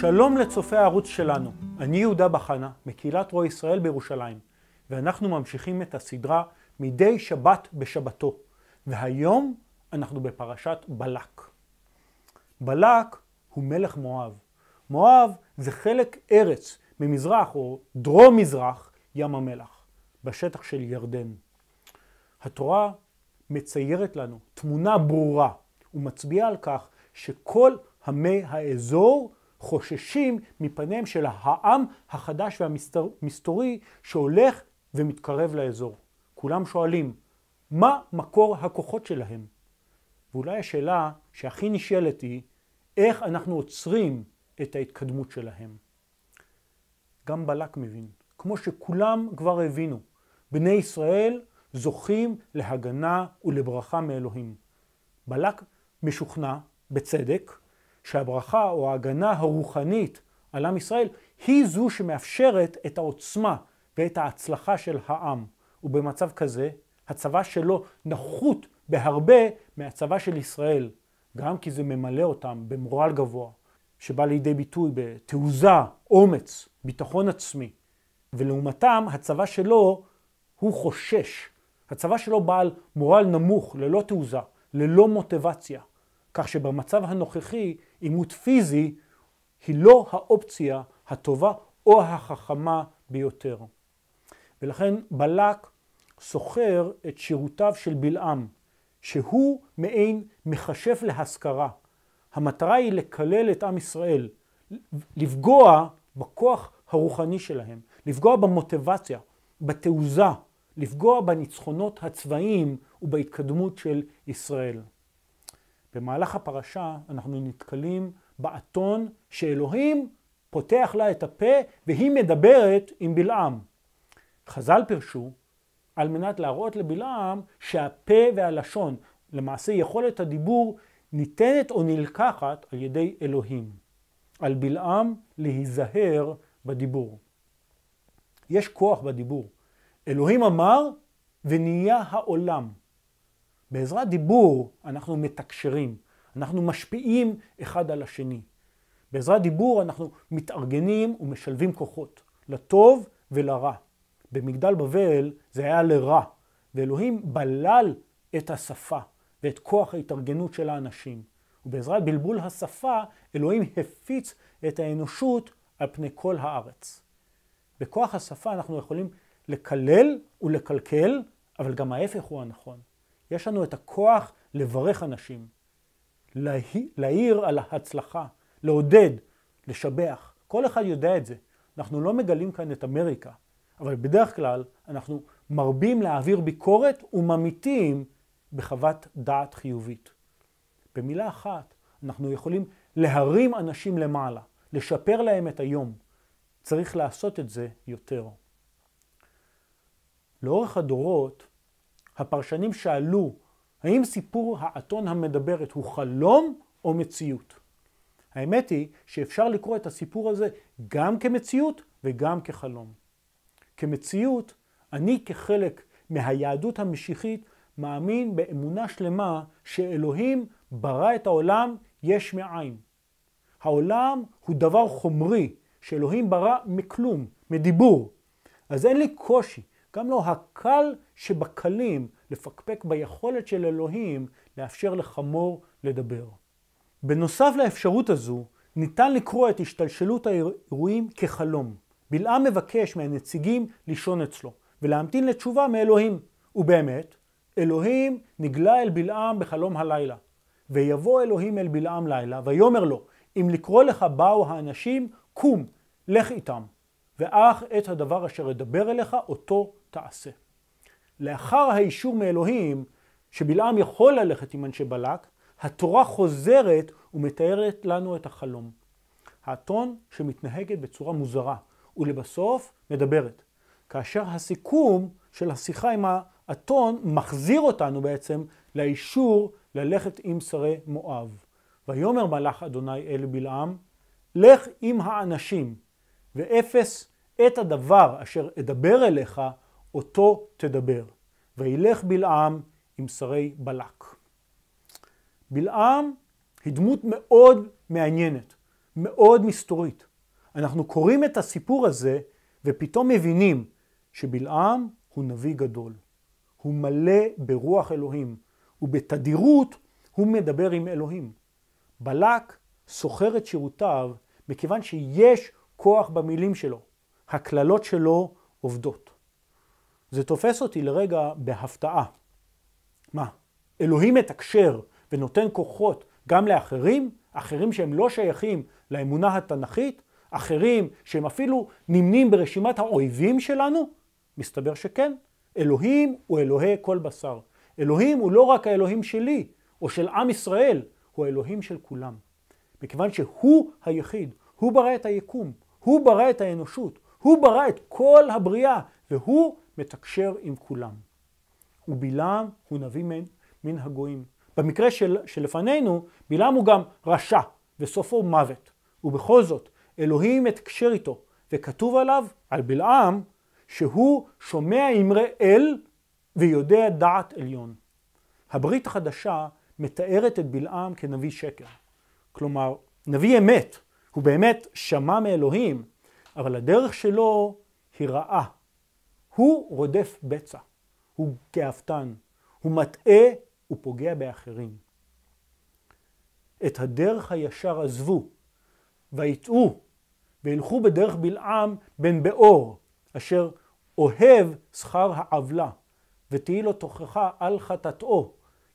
שלום לצופי הערוץ שלנו, אני יהודה בחנה, מקהילת רועי ישראל בירושלים, ואנחנו ממשיכים את הסדרה מדי שבת בשבתו, והיום אנחנו בפרשת בלק. בלק הוא מלך מואב. מואב זה חלק ארץ ממזרח או דרום-מזרח ים המלח, בשטח של ירדן. התורה מציירת לנו תמונה ברורה ומצביעה על כך שכל עמי האזור חוששים מפניהם של העם החדש והמסתורי שהולך ומתקרב לאזור. כולם שואלים, מה מקור הכוחות שלהם? ואולי השאלה שהכי נשאלת היא, איך אנחנו עוצרים את ההתקדמות שלהם? גם בלק מבין, כמו שכולם כבר הבינו, בני ישראל זוכים להגנה ולברכה מאלוהים. בלק משוכנע, בצדק, שהברכה או ההגנה הרוחנית על עם ישראל היא זו שמאפשרת את העוצמה ואת ההצלחה של העם. ובמצב כזה, הצבא שלו נחות בהרבה מהצבא של ישראל, גם כי זה ממלא אותם במורל גבוה, שבא לידי ביטוי בתעוזה, אומץ, ביטחון עצמי. ולעומתם, הצבא שלו הוא חושש. הצבא שלו בעל מורל נמוך, ללא תעוזה, ללא מוטיבציה. כך שבמצב הנוכחי עימות פיזי היא לא האופציה הטובה או החכמה ביותר. ולכן בלק סוחר את שירותיו של בלעם, שהוא מעין מכשף להשכרה. המטרה היא לקלל את עם ישראל, לפגוע בכוח הרוחני שלהם, לפגוע במוטיבציה, בתעוזה, לפגוע בניצחונות הצבאיים ובהתקדמות של ישראל. במהלך הפרשה אנחנו נתקלים באתון שאלוהים פותח לה את הפה והיא מדברת עם בלעם. חז"ל פירשו על מנת להראות לבלעם שהפה והלשון, למעשה יכולת הדיבור, ניתנת או נלקחת על ידי אלוהים. על בלעם להיזהר בדיבור. יש כוח בדיבור. אלוהים אמר ונהיה העולם. בעזרת דיבור אנחנו מתקשרים, אנחנו משפיעים אחד על השני. בעזרת דיבור אנחנו מתארגנים ומשלבים כוחות, לטוב ולרע. במגדל בבל זה היה לרע, ואלוהים בלל את השפה ואת כוח ההתארגנות של האנשים. ובעזרת בלבול השפה, אלוהים הפיץ את האנושות על פני כל הארץ. בכוח השפה אנחנו יכולים לקלל ולקלקל, אבל גם ההפך הוא הנכון. יש לנו את הכוח לברך אנשים, להעיר על ההצלחה, לעודד, לשבח. כל אחד יודע את זה. אנחנו לא מגלים כאן את אמריקה, אבל בדרך כלל אנחנו מרבים להעביר ביקורת וממיתים בחוות דעת חיובית. במילה אחת, אנחנו יכולים להרים אנשים למעלה, לשפר להם את היום. צריך לעשות את זה יותר. לאורך הדורות הפרשנים שאלו, האם סיפור האתון המדברת הוא חלום או מציאות? האמת היא שאפשר לקרוא את הסיפור הזה גם כמציאות וגם כחלום. כמציאות, אני כחלק מהיהדות המשיחית מאמין באמונה שלמה שאלוהים ברא את העולם יש מאין. העולם הוא דבר חומרי שאלוהים ברא מכלום, מדיבור. אז אין לי קושי גם לא הקל שבקלים לפקפק ביכולת של אלוהים לאפשר לחמור לדבר. בנוסף לאפשרות הזו, ניתן לקרוא את השתלשלות האירועים כחלום. בלעם מבקש מהנציגים לישון אצלו, ולהמתין לתשובה מאלוהים. ובאמת, אלוהים נגלה אל בלעם בחלום הלילה. ויבוא אלוהים אל בלעם לילה, ויאמר לו, אם לקרוא לך באו האנשים, קום, לך איתם. ואך את הדבר אשר אדבר אליך אותו תעשה. לאחר האישור מאלוהים שבלעם יכול ללכת עם אנשי בלק, התורה חוזרת ומתארת לנו את החלום. האתון שמתנהגת בצורה מוזרה, ולבסוף מדברת. כאשר הסיכום של השיחה עם האתון מחזיר אותנו בעצם לאישור ללכת עם שרי מואב. ויאמר מלאך אדוני אל בלעם, לך עם האנשים. ואפס את הדבר אשר אדבר אליך, אותו תדבר. וילך בלעם עם שרי בלק. בלעם היא דמות מאוד מעניינת, מאוד מסתורית. אנחנו קוראים את הסיפור הזה ופתאום מבינים שבלעם הוא נביא גדול. הוא מלא ברוח אלוהים, ובתדירות הוא מדבר עם אלוהים. בלק סוחר את שירותיו מכיוון שיש כוח במילים שלו. הקללות שלו עובדות. זה תופס אותי לרגע בהפתעה. מה, אלוהים מתקשר ונותן כוחות גם לאחרים, אחרים שהם לא שייכים לאמונה התנכית, אחרים שהם אפילו נמנים ברשימת האויבים שלנו? מסתבר שכן. אלוהים הוא אלוהי כל בשר. אלוהים הוא לא רק האלוהים שלי או של עם ישראל, הוא האלוהים של כולם. מכיוון שהוא היחיד, הוא ברא את היקום, הוא ברא את האנושות, הוא ברא את כל הבריאה, והוא מתקשר עם כולם. ובלעם הוא נביא מן, מן הגויים. במקרה של, שלפנינו, בלעם הוא גם רשע, וסופו מוות. ובכל זאת, אלוהים מתקשר איתו, וכתוב עליו, על בלעם, שהוא שומע אמרי אל ויודע דעת עליון. הברית החדשה מתארת את בלעם כנביא שקר. כלומר, נביא אמת, הוא באמת שמע מאלוהים, אבל הדרך שלו היא רעה. הוא רודף בצע, הוא כאפתן, הוא מטעה ופוגע באחרים. את הדרך הישר עזבו, ויטעו, וילכו בדרך בלעם בן באור, אשר אוהב שכר העוולה, ותהי לו תוכחה על חטאתו,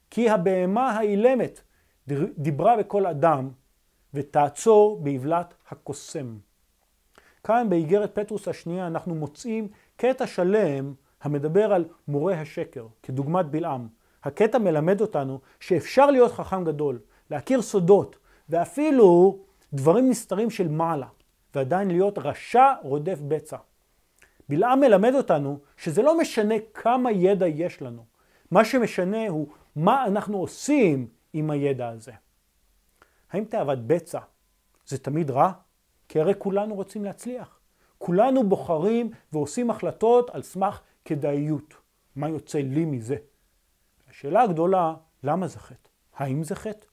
כי הבהמה האילמת דיברה בכל אדם, ותעצור באבלת הקוסם. כאן באיגרת פטרוס השנייה אנחנו מוצאים קטע שלם המדבר על מורה השקר, כדוגמת בלעם. הקטע מלמד אותנו שאפשר להיות חכם גדול, להכיר סודות, ואפילו דברים נסתרים של מעלה, ועדיין להיות רשע רודף בצע. בלעם מלמד אותנו שזה לא משנה כמה ידע יש לנו, מה שמשנה הוא מה אנחנו עושים עם הידע הזה. האם תאוות בצע זה תמיד רע? כי הרי כולנו רוצים להצליח. כולנו בוחרים ועושים החלטות על סמך כדאיות. מה יוצא לי מזה? השאלה הגדולה, למה זה חטא? האם זה חטא?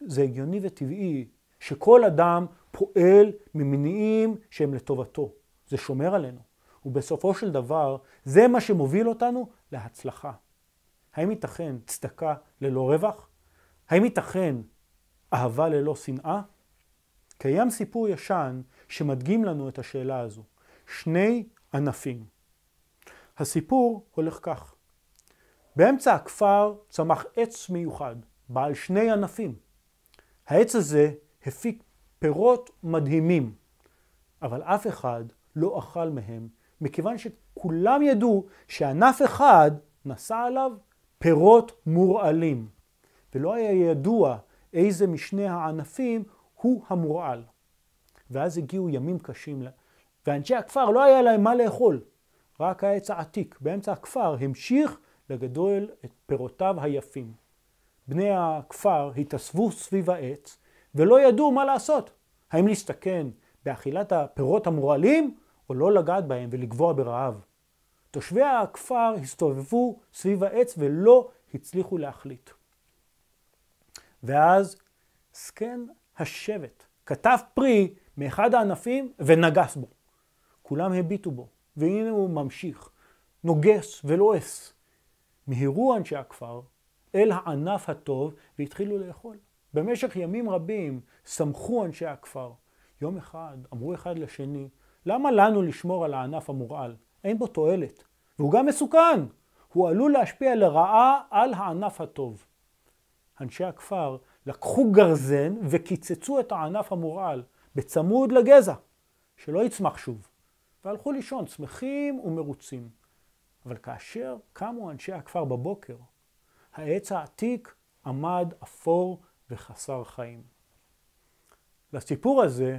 זה הגיוני וטבעי שכל אדם פועל ממניעים שהם לטובתו. זה שומר עלינו. ובסופו של דבר, זה מה שמוביל אותנו להצלחה. האם ייתכן צדקה ללא רווח? האם ייתכן אהבה ללא שנאה? קיים סיפור ישן שמדגים לנו את השאלה הזו. שני ענפים. הסיפור הולך כך. באמצע הכפר צמח עץ מיוחד, בעל שני ענפים. העץ הזה הפיק פירות מדהימים, אבל אף אחד לא אכל מהם, מכיוון שכולם ידעו שענף אחד נשא עליו פירות מורעלים. ולא היה ידוע איזה משני הענפים הוא המורעל. ואז הגיעו ימים קשים, ואנשי הכפר לא היה להם מה לאכול, רק העץ העתיק באמצע הכפר המשיך לגדול את פירותיו היפים. בני הכפר התאספו סביב העץ ולא ידעו מה לעשות, האם להסתכן באכילת הפירות המורעלים או לא לגעת בהם ולגבוה ברעב. תושבי הכפר הסתובבו סביב העץ ולא הצליחו להחליט. ואז זקן השבט כתב פרי מאחד הענפים ונגס בו. כולם הביטו בו, והנה הוא ממשיך, נוגס ולועס. מהירו אנשי הכפר אל הענף הטוב והתחילו לאכול. במשך ימים רבים שמחו אנשי הכפר. יום אחד אמרו אחד לשני, למה לנו לשמור על הענף המורעל? אין בו תועלת. והוא גם מסוכן. הוא עלול להשפיע לרעה על הענף הטוב. אנשי הכפר לקחו גרזן וקיצצו את הענף המורעל בצמוד לגזע, שלא יצמח שוב, והלכו לישון שמחים ומרוצים. אבל כאשר קמו אנשי הכפר בבוקר, העץ העתיק עמד אפור וחסר חיים. לסיפור הזה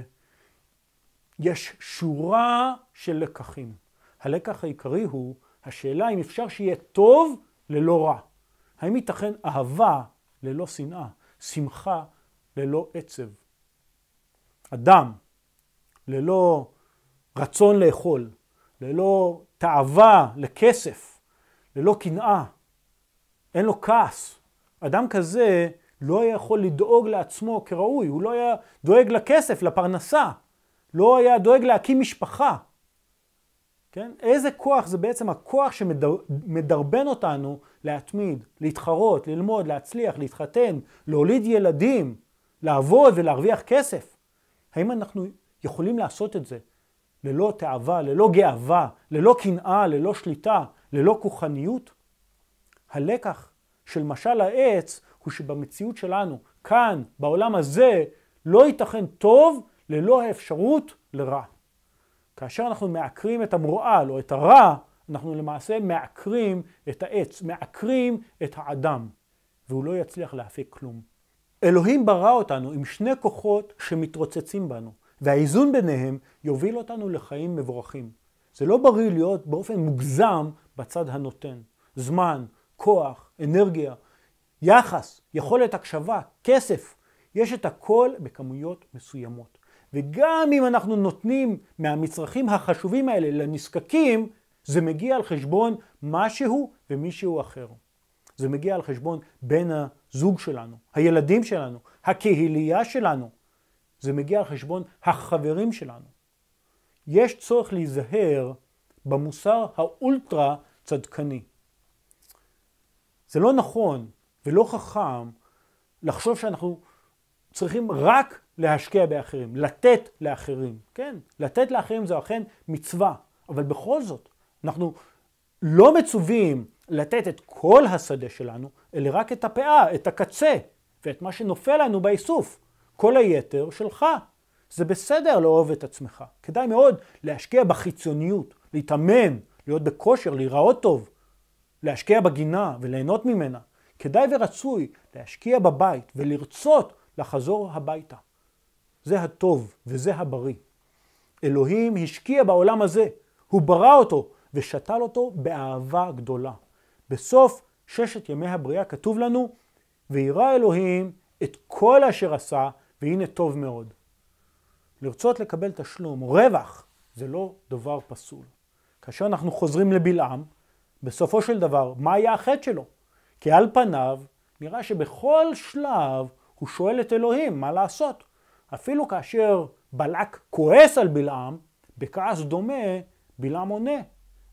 יש שורה של לקחים. הלקח העיקרי הוא השאלה אם אפשר שיהיה טוב ללא רע. האם ייתכן אהבה ללא שנאה, שמחה ללא עצב. אדם ללא רצון לאכול, ללא תאווה לכסף, ללא קנאה, אין לו כעס. אדם כזה לא היה יכול לדאוג לעצמו כראוי, הוא לא היה דואג לכסף, לפרנסה, לא היה דואג להקים משפחה. כן? איזה כוח זה בעצם הכוח שמדרבן אותנו להתמיד, להתחרות, ללמוד, להצליח, להתחתן, להוליד ילדים, לעבוד ולהרוויח כסף. האם אנחנו יכולים לעשות את זה ללא תאווה, ללא גאווה, ללא קנאה, ללא שליטה, ללא כוחניות? הלקח של משל העץ הוא שבמציאות שלנו, כאן, בעולם הזה, לא ייתכן טוב ללא האפשרות לרע. כאשר אנחנו מעקרים את המורעל לא או את הרע, אנחנו למעשה מעקרים את העץ, מעקרים את האדם, והוא לא יצליח להפיק כלום. אלוהים ברא אותנו עם שני כוחות שמתרוצצים בנו, והאיזון ביניהם יוביל אותנו לחיים מבורכים. זה לא בריא להיות באופן מוגזם בצד הנותן. זמן, כוח, אנרגיה, יחס, יכולת הקשבה, כסף, יש את הכל בכמויות מסוימות. וגם אם אנחנו נותנים מהמצרכים החשובים האלה לנזקקים, זה מגיע על חשבון משהו ומישהו אחר. זה מגיע על חשבון בן הזוג שלנו, הילדים שלנו, הקהילייה שלנו. זה מגיע על חשבון החברים שלנו. יש צורך להיזהר במוסר האולטרה צדקני. זה לא נכון ולא חכם לחשוב שאנחנו צריכים רק להשקיע באחרים, לתת לאחרים, כן, לתת לאחרים זו אכן מצווה, אבל בכל זאת, אנחנו לא מצווים לתת את כל השדה שלנו, אלא רק את הפאה, את הקצה, ואת מה שנופל לנו באיסוף. כל היתר שלך. זה בסדר לאהוב את עצמך. כדאי מאוד להשקיע בחיצוניות, להתאמן, להיות בכושר, להיראות טוב, להשקיע בגינה וליהנות ממנה. כדאי ורצוי להשקיע בבית ולרצות לחזור הביתה. זה הטוב וזה הבריא. אלוהים השקיע בעולם הזה, הוא ברא אותו ושתל אותו באהבה גדולה. בסוף ששת ימי הבריאה כתוב לנו, וירא אלוהים את כל אשר עשה, והנה טוב מאוד. לרצות לקבל תשלום רווח, זה לא דבר פסול. כאשר אנחנו חוזרים לבלעם, בסופו של דבר, מה היה החטא שלו? כי על פניו, נראה שבכל שלב הוא שואל את אלוהים מה לעשות. אפילו כאשר בלק כועס על בלעם, בכעס דומה בלעם עונה.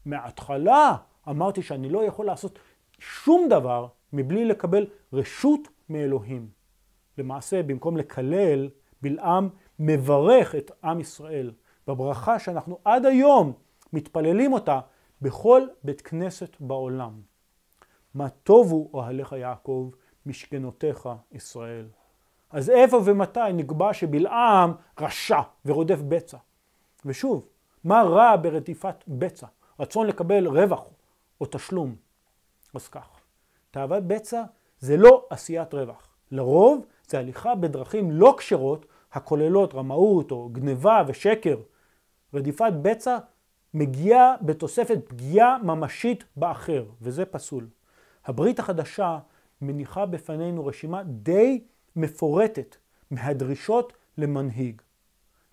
מההתחלה אמרתי שאני לא יכול לעשות שום דבר מבלי לקבל רשות מאלוהים. למעשה, במקום לקלל, בלעם מברך את עם ישראל בברכה שאנחנו עד היום מתפללים אותה בכל בית כנסת בעולם. מה טובו אוהליך יעקב משכנותיך ישראל. אז איפה ומתי נקבע שבלעם רשע ורודף בצע? ושוב, מה רע ברדיפת בצע? רצון לקבל רווח או תשלום. אז כך, תאוות בצע זה לא עשיית רווח. לרוב זה הליכה בדרכים לא כשרות הכוללות רמאות או גניבה ושקר. רדיפת בצע מגיעה בתוספת פגיעה ממשית באחר, וזה פסול. הברית החדשה מניחה בפנינו רשימה די מפורטת מהדרישות למנהיג.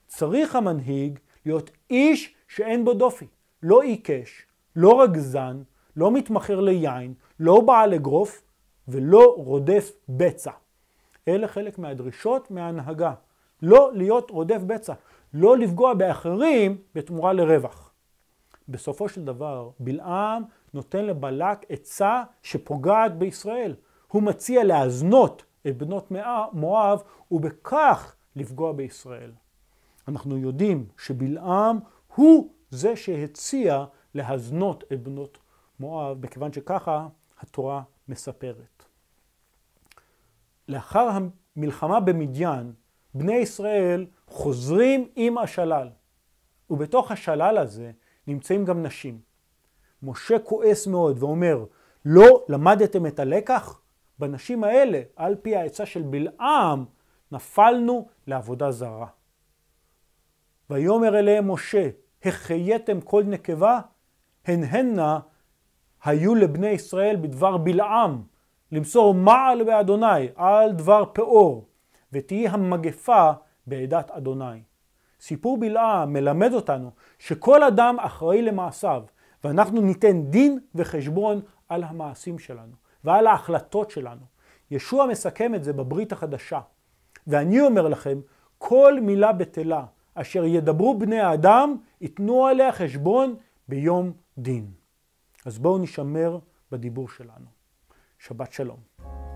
צריך המנהיג להיות איש שאין בו דופי, לא עיקש, לא רגזן, לא מתמכר ליין, לא בעל אגרוף ולא רודף בצע. אלה חלק מהדרישות מההנהגה. לא להיות רודף בצע, לא לפגוע באחרים בתמורה לרווח. בסופו של דבר, בלעם נותן לבלק עצה שפוגעת בישראל. הוא מציע להזנות את בנות מואב ובכך לפגוע בישראל. אנחנו יודעים שבלעם הוא זה שהציע להזנות את בנות מואב, מכיוון שככה התורה מספרת. לאחר המלחמה במדיין, בני ישראל חוזרים עם השלל, ובתוך השלל הזה נמצאים גם נשים. משה כועס מאוד ואומר, לא למדתם את הלקח? בנשים האלה, על פי העצה של בלעם, נפלנו לעבודה זרה. ויאמר אליהם משה, החייתם כל נקבה? הן הנה היו לבני ישראל בדבר בלעם, למסור מעל באדוני על דבר פאור, ותהי המגפה בעדת אדוני. סיפור בלעם מלמד אותנו שכל אדם אחראי למעשיו, ואנחנו ניתן דין וחשבון על המעשים שלנו. ועל ההחלטות שלנו. ישוע מסכם את זה בברית החדשה. ואני אומר לכם, כל מילה בטלה אשר ידברו בני האדם, ייתנו עליה חשבון ביום דין. אז בואו נשמר בדיבור שלנו. שבת שלום.